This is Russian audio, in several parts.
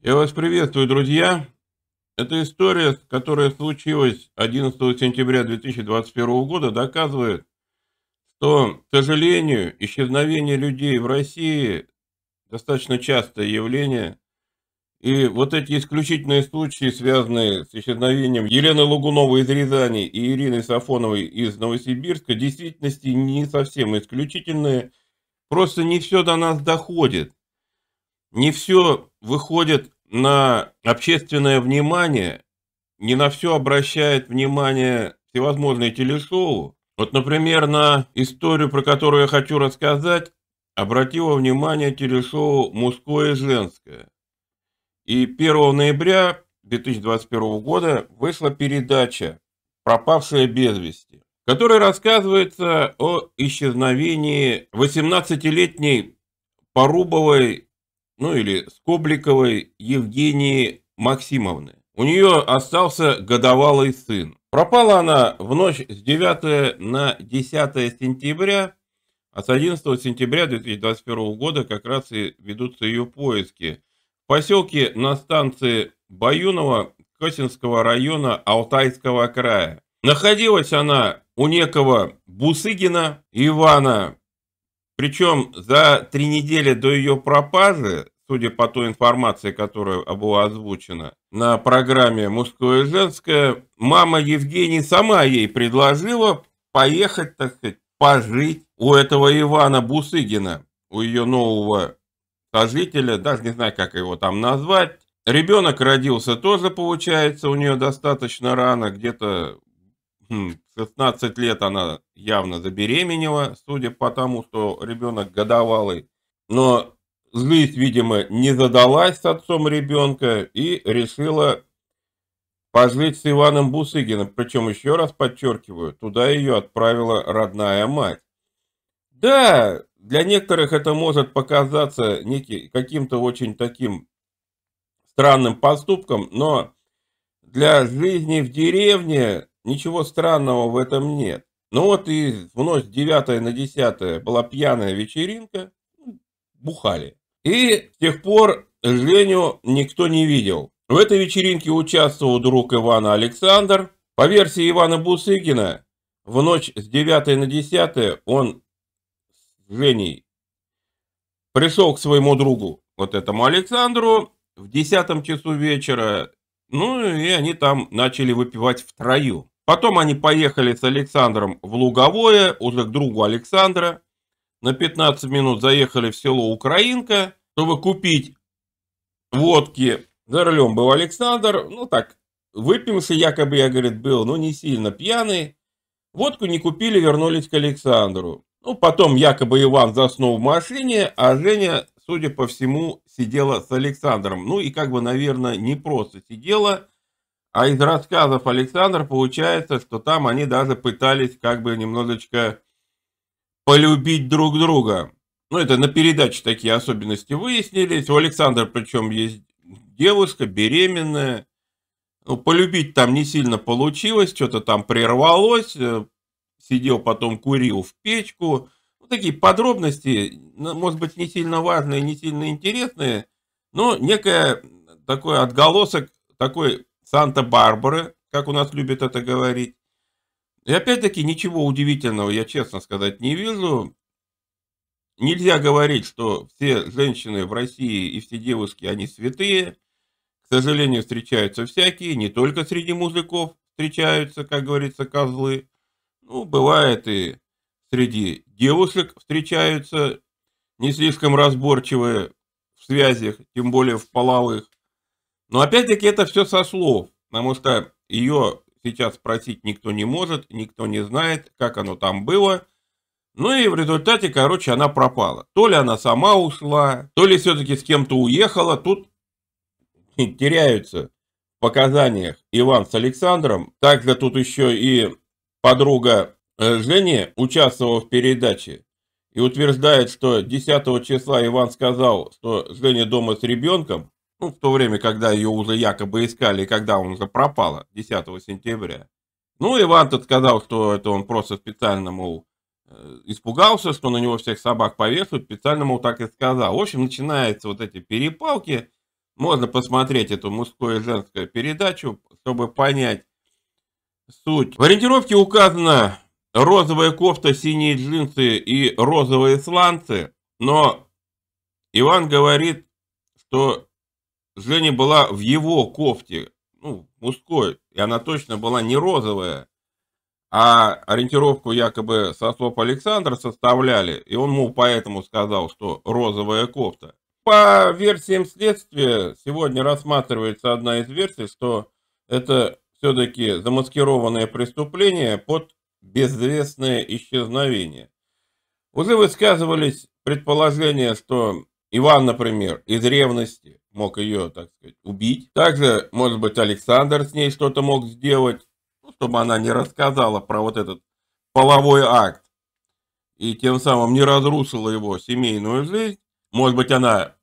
Я вас приветствую, друзья. Эта история, которая случилась 11 сентября 2021 года, доказывает, что, к сожалению, исчезновение людей в России достаточно частое явление, и вот эти исключительные случаи, связанные с исчезновением Елены Лугуновой из Рязани и Ирины Сафоновой из Новосибирска, в действительности не совсем исключительные. Просто не все до нас доходит. Не все выходит на общественное внимание, не на все обращает внимание всевозможные телешоу. Вот, например, на историю, про которую я хочу рассказать, обратила внимание телешоу «Мужское и женское». И 1 ноября 2021 года вышла передача «Пропавшая без вести», которая которой рассказывается о исчезновении 18-летней Порубовой, ну или Скобликовой Евгении Максимовны. У нее остался годовалый сын. Пропала она в ночь с 9 на 10 сентября, а с 11 сентября 2021 года как раз и ведутся ее поиски – в поселке на станции Баюнова Косинского района Алтайского края. Находилась она у некого Бусыгина Ивана. Причем за три недели до ее пропажи, судя по той информации, которая была озвучена на программе «Мужское и женское», мама Евгений сама ей предложила поехать, так сказать, пожить у этого Ивана Бусыгина, у ее нового сожителя, а даже не знаю, как его там назвать. Ребенок родился тоже, получается, у нее достаточно рано, где-то 16 хм, лет она явно забеременела, судя по тому, что ребенок годовалый. Но злость, видимо, не задалась с отцом ребенка и решила пожить с Иваном Бусыгиным. Причем, еще раз подчеркиваю, туда ее отправила родная мать. Да, для некоторых это может показаться некий, каким-то очень таким странным поступком, но для жизни в деревне ничего странного в этом нет. Ну вот и в ночь 9 на 10 была пьяная вечеринка, ну, бухали. И с тех пор Женю никто не видел. В этой вечеринке участвовал друг Ивана Александр. По версии Ивана Бусыгина, в ночь с 9 на 10 он Женей пришел к своему другу, вот этому Александру, в десятом часу вечера. Ну и они там начали выпивать втрою. Потом они поехали с Александром в Луговое, уже к другу Александра. На 15 минут заехали в село Украинка, чтобы купить водки. За рулем был Александр, ну так, выпивший якобы, я, говорит, был, но ну, не сильно пьяный. Водку не купили, вернулись к Александру. Ну, потом якобы Иван заснул в машине, а Женя, судя по всему, сидела с Александром. Ну и как бы, наверное, не просто сидела, а из рассказов Александра получается, что там они даже пытались как бы немножечко полюбить друг друга. Ну, это на передаче такие особенности выяснились. У Александра причем есть девушка беременная. Ну, полюбить там не сильно получилось, что-то там прервалось. Э, сидел, потом курил в печку. Ну, такие подробности, ну, может быть, не сильно важные, не сильно интересные, но некое такой отголосок такой Санта-Барбары, как у нас любят это говорить. И опять-таки ничего удивительного, я честно сказать, не вижу. Нельзя говорить, что все женщины в России и все девушки, они святые. К сожалению, встречаются всякие, не только среди музыков встречаются, как говорится, козлы. Ну, бывает и среди девушек встречаются не слишком разборчивые в связях, тем более в половых. Но опять-таки это все со слов, потому что ее сейчас спросить никто не может, никто не знает, как оно там было. Ну и в результате, короче, она пропала. То ли она сама ушла, то ли все-таки с кем-то уехала. Тут теряются в показаниях Иван с Александром. Также тут еще и подруга э, Жени участвовала в передаче и утверждает, что 10 числа Иван сказал, что Женя дома с ребенком, ну, в то время, когда ее уже якобы искали, и когда он уже пропала, 10 сентября. Ну, Иван тут сказал, что это он просто специально, мол, э, испугался, что на него всех собак повешают, специально, мол, так и сказал. В общем, начинаются вот эти перепалки. Можно посмотреть эту мужскую и женскую передачу, чтобы понять, Суть. В ориентировке указано розовая кофта, синие джинсы и розовые сланцы, но Иван говорит, что Женя была в его кофте, ну, мужской, и она точно была не розовая, а ориентировку якобы сосоп Александра составляли, и он мол поэтому сказал, что розовая кофта. По версиям следствия, сегодня рассматривается одна из версий, что это все-таки замаскированное преступление под безвестное исчезновение. Уже высказывались предположения, что Иван, например, из ревности мог ее, так сказать, убить. Также, может быть, Александр с ней что-то мог сделать, ну, чтобы она не рассказала про вот этот половой акт и тем самым не разрушила его семейную жизнь. Может быть, она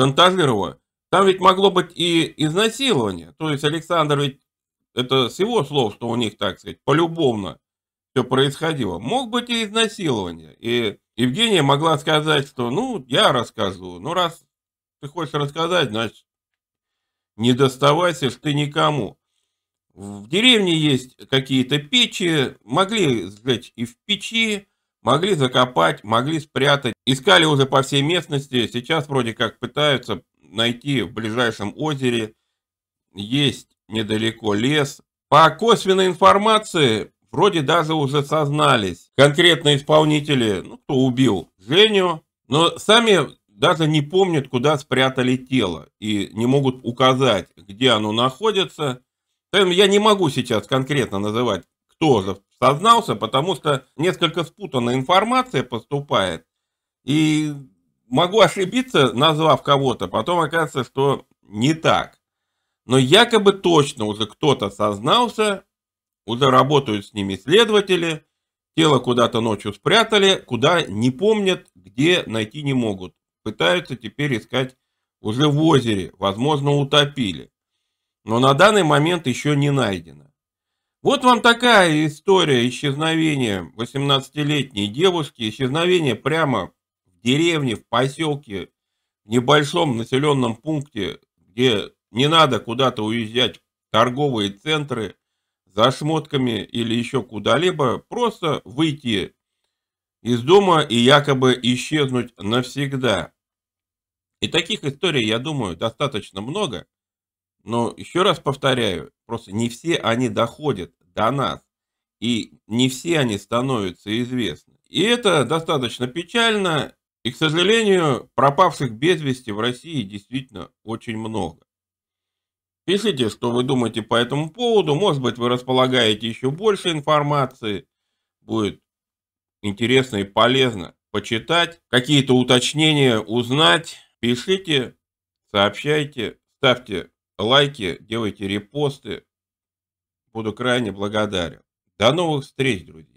шантажировала. Там ведь могло быть и изнасилование. То есть Александр ведь это с его слов, что у них, так сказать, полюбовно все происходило. Мог быть и изнасилование. И Евгения могла сказать, что ну, я рассказываю. Ну, раз ты хочешь рассказать, значит, не доставайся ж ты никому. В деревне есть какие-то печи, могли сжечь и в печи, могли закопать, могли спрятать. Искали уже по всей местности, сейчас вроде как пытаются найти в ближайшем озере. Есть недалеко лес. По косвенной информации, вроде даже уже сознались конкретные исполнители, ну, кто убил Женю, но сами даже не помнят, куда спрятали тело и не могут указать, где оно находится. Поэтому я не могу сейчас конкретно называть, кто же сознался, потому что несколько спутанная информация поступает. И могу ошибиться, назвав кого-то, потом окажется, что не так. Но якобы точно уже кто-то сознался, уже работают с ними следователи, тело куда-то ночью спрятали, куда не помнят, где найти не могут. Пытаются теперь искать уже в озере, возможно, утопили. Но на данный момент еще не найдено. Вот вам такая история исчезновения 18-летней девушки, исчезновения прямо в деревне, в поселке, в небольшом населенном пункте, где не надо куда-то уезжать в торговые центры за шмотками или еще куда-либо, просто выйти из дома и якобы исчезнуть навсегда. И таких историй, я думаю, достаточно много. Но еще раз повторяю, просто не все они доходят до нас. И не все они становятся известны. И это достаточно печально. И, к сожалению, пропавших без вести в России действительно очень много. Пишите, что вы думаете по этому поводу. Может быть, вы располагаете еще больше информации. Будет интересно и полезно почитать, какие-то уточнения узнать. Пишите, сообщайте, ставьте лайки, делайте репосты. Буду крайне благодарен. До новых встреч, друзья.